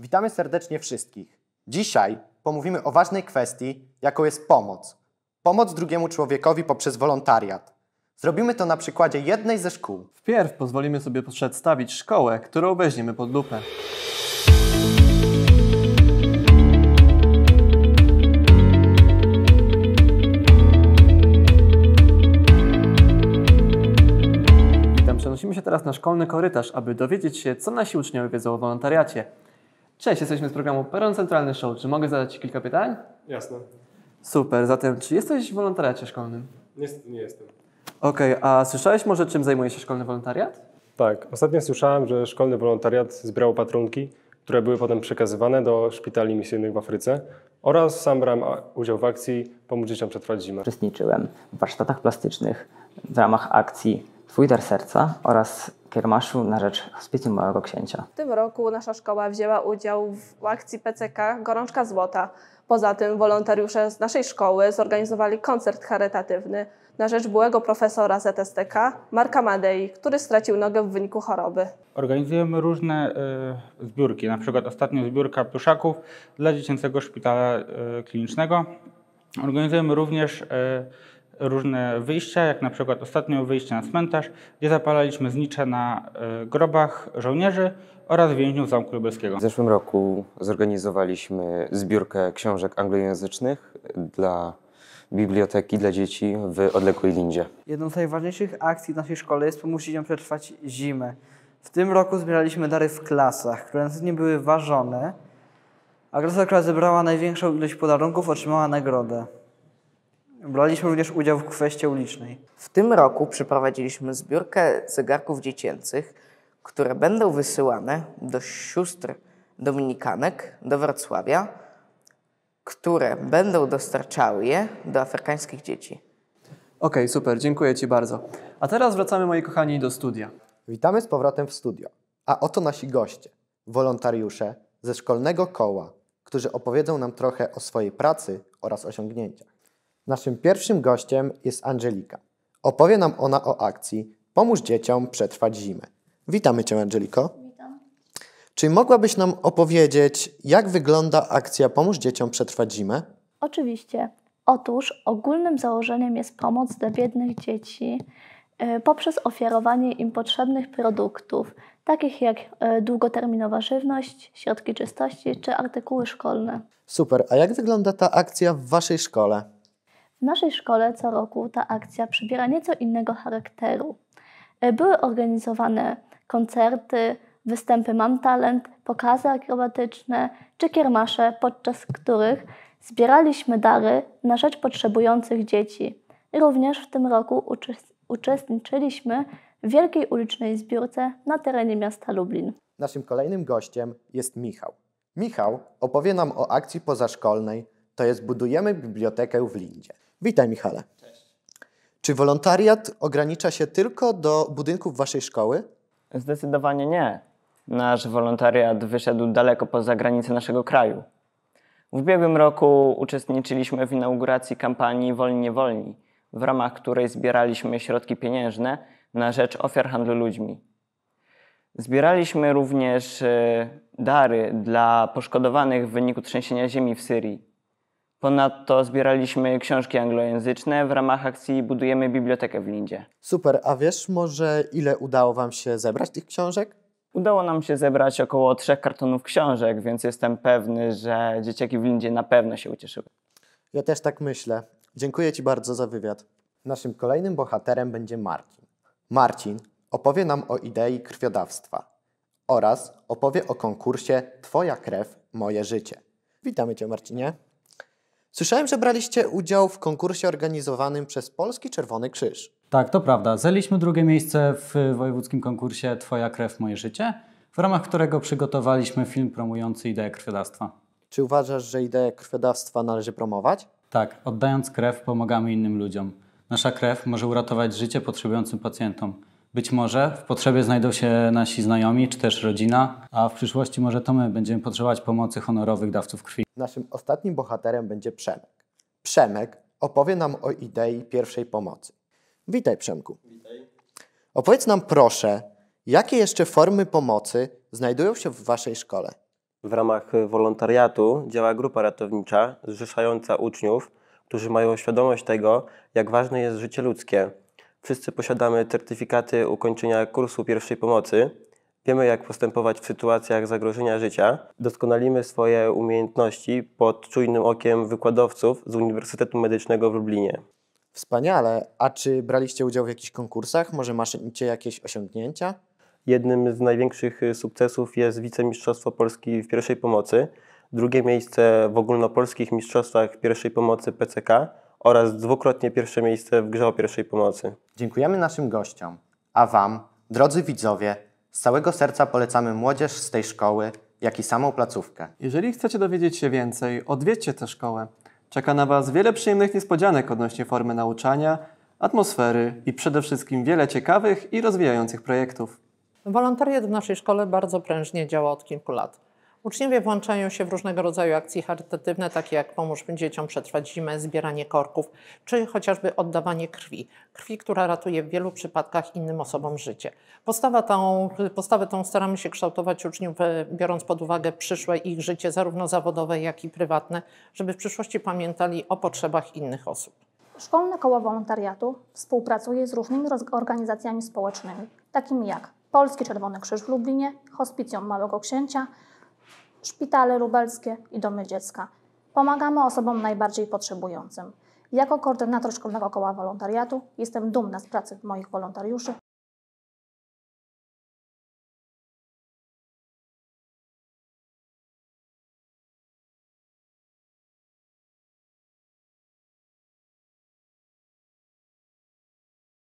Witamy serdecznie wszystkich. Dzisiaj pomówimy o ważnej kwestii, jaką jest pomoc. Pomoc drugiemu człowiekowi poprzez wolontariat. Zrobimy to na przykładzie jednej ze szkół. Wpierw pozwolimy sobie przedstawić szkołę, którą weźmiemy pod lupę. Witam, przenosimy się teraz na szkolny korytarz, aby dowiedzieć się, co nasi uczniowie wiedzą o wolontariacie. Cześć, jesteśmy z programu Peron Centralny Show. Czy mogę zadać Ci kilka pytań? Jasne. Super, zatem czy jesteś w wolontariacie szkolnym? Niestety nie jestem. Okej, okay, a słyszałeś może czym zajmuje się szkolny wolontariat? Tak, ostatnio słyszałem, że szkolny wolontariat zbierał patronki, które były potem przekazywane do szpitali misyjnych w Afryce oraz sam brałem udział w akcji Pomóż dzieciom przetrwać zimę. Uczestniczyłem w warsztatach plastycznych w ramach akcji Twój dar serca oraz kiermaszu na rzecz Hospicjum Małego Księcia. W tym roku nasza szkoła wzięła udział w akcji PCK Gorączka Złota. Poza tym wolontariusze z naszej szkoły zorganizowali koncert charytatywny na rzecz byłego profesora ZSTK Marka Madei, który stracił nogę w wyniku choroby. Organizujemy różne y, zbiórki, na przykład ostatnio zbiórka pluszaków dla dziecięcego szpitala y, klinicznego. Organizujemy również y, różne wyjścia, jak na przykład ostatnio wyjście na cmentarz, gdzie zapalaliśmy znicze na e, grobach żołnierzy oraz więźniów Zamku Lubelskiego. W zeszłym roku zorganizowaliśmy zbiórkę książek anglojęzycznych dla biblioteki dla dzieci w odległej Lindzie. Jedną z najważniejszych akcji w naszej szkole jest pomóc dzieciom przetrwać zimę. W tym roku zbieraliśmy dary w klasach, które następnie były ważone, a klasa, która zebrała największą ilość podarunków, otrzymała nagrodę. Braliśmy również udział w kwestii ulicznej. W tym roku przeprowadziliśmy zbiórkę zegarków dziecięcych, które będą wysyłane do sióstr dominikanek do Wrocławia, które będą dostarczały je do afrykańskich dzieci. Okej, okay, super, dziękuję Ci bardzo. A teraz wracamy, moi kochani, do studia. Witamy z powrotem w studio. A oto nasi goście, wolontariusze ze szkolnego koła, którzy opowiedzą nam trochę o swojej pracy oraz osiągnięciach. Naszym pierwszym gościem jest Angelika. Opowie nam ona o akcji Pomóż dzieciom przetrwać zimę. Witamy Cię, Angeliko. Witam. Czy mogłabyś nam opowiedzieć, jak wygląda akcja Pomóż dzieciom przetrwać zimę? Oczywiście. Otóż ogólnym założeniem jest pomoc dla biednych dzieci e, poprzez ofiarowanie im potrzebnych produktów, takich jak e, długoterminowa żywność, środki czystości czy artykuły szkolne. Super, a jak wygląda ta akcja w Waszej szkole? W naszej szkole co roku ta akcja przybiera nieco innego charakteru. E, były organizowane koncerty, występy Mam Talent, pokazy akrobatyczne czy kiermasze, podczas których zbieraliśmy dary na rzecz potrzebujących dzieci. Również w tym roku uczestniczyliśmy w wielkiej ulicznej zbiórce na terenie miasta Lublin. Naszym kolejnym gościem jest Michał. Michał opowie nam o akcji pozaszkolnej, to jest Budujemy Bibliotekę w Lindzie. Witaj, Michale. Cześć. Czy wolontariat ogranicza się tylko do budynków waszej szkoły? Zdecydowanie nie. Nasz wolontariat wyszedł daleko poza granice naszego kraju. W ubiegłym roku uczestniczyliśmy w inauguracji kampanii Wolni Nie Wolni, w ramach której zbieraliśmy środki pieniężne na rzecz ofiar handlu ludźmi. Zbieraliśmy również e, dary dla poszkodowanych w wyniku trzęsienia ziemi w Syrii. Ponadto zbieraliśmy książki anglojęzyczne w ramach akcji Budujemy Bibliotekę w Lindzie. Super, a wiesz może ile udało Wam się zebrać tych książek? Udało nam się zebrać około trzech kartonów książek, więc jestem pewny, że dzieciaki w Lindzie na pewno się ucieszyły. Ja też tak myślę. Dziękuję Ci bardzo za wywiad. Naszym kolejnym bohaterem będzie Marcin. Marcin opowie nam o idei krwiodawstwa oraz opowie o konkursie Twoja krew, moje życie. Witamy Cię Marcinie. Słyszałem, że braliście udział w konkursie organizowanym przez Polski Czerwony Krzyż. Tak, to prawda. Zeliśmy drugie miejsce w wojewódzkim konkursie Twoja krew, moje życie, w ramach którego przygotowaliśmy film promujący ideę krwiodawstwa. Czy uważasz, że ideę krwiodawstwa należy promować? Tak, oddając krew pomagamy innym ludziom. Nasza krew może uratować życie potrzebującym pacjentom. Być może w potrzebie znajdą się nasi znajomi czy też rodzina, a w przyszłości może to my będziemy potrzebować pomocy honorowych dawców krwi. Naszym ostatnim bohaterem będzie Przemek. Przemek opowie nam o idei pierwszej pomocy. Witaj Przemku. Witaj. Opowiedz nam proszę, jakie jeszcze formy pomocy znajdują się w Waszej szkole? W ramach wolontariatu działa grupa ratownicza zrzeszająca uczniów, którzy mają świadomość tego, jak ważne jest życie ludzkie – Wszyscy posiadamy certyfikaty ukończenia kursu pierwszej pomocy. Wiemy, jak postępować w sytuacjach zagrożenia życia. Doskonalimy swoje umiejętności pod czujnym okiem wykładowców z Uniwersytetu Medycznego w Lublinie. Wspaniale. A czy braliście udział w jakichś konkursach? Może macie jakieś osiągnięcia? Jednym z największych sukcesów jest wicemistrzostwo Polski w pierwszej pomocy, drugie miejsce w ogólnopolskich mistrzostwach pierwszej pomocy PCK oraz dwukrotnie pierwsze miejsce w grze o pierwszej pomocy. Dziękujemy naszym gościom, a Wam, drodzy widzowie, z całego serca polecamy młodzież z tej szkoły, jak i samą placówkę. Jeżeli chcecie dowiedzieć się więcej, odwiedźcie tę szkołę. Czeka na Was wiele przyjemnych niespodzianek odnośnie formy nauczania, atmosfery i przede wszystkim wiele ciekawych i rozwijających projektów. Wolontariat w naszej szkole bardzo prężnie działa od kilku lat. Uczniowie włączają się w różnego rodzaju akcje charytatywne, takie jak pomóż dzieciom przetrwać zimę, zbieranie korków, czy chociażby oddawanie krwi. Krwi, która ratuje w wielu przypadkach innym osobom życie. Postawę tą, postawę tą staramy się kształtować uczniów, e, biorąc pod uwagę przyszłe ich życie, zarówno zawodowe, jak i prywatne, żeby w przyszłości pamiętali o potrzebach innych osób. Szkolne Koło Wolontariatu współpracuje z różnymi organizacjami społecznymi, takimi jak Polski Czerwony Krzyż w Lublinie, Hospicjum Małego Księcia, szpitale lubelskie i domy dziecka. Pomagamy osobom najbardziej potrzebującym. Jako koordynator Szkolnego Koła Wolontariatu jestem dumna z pracy moich wolontariuszy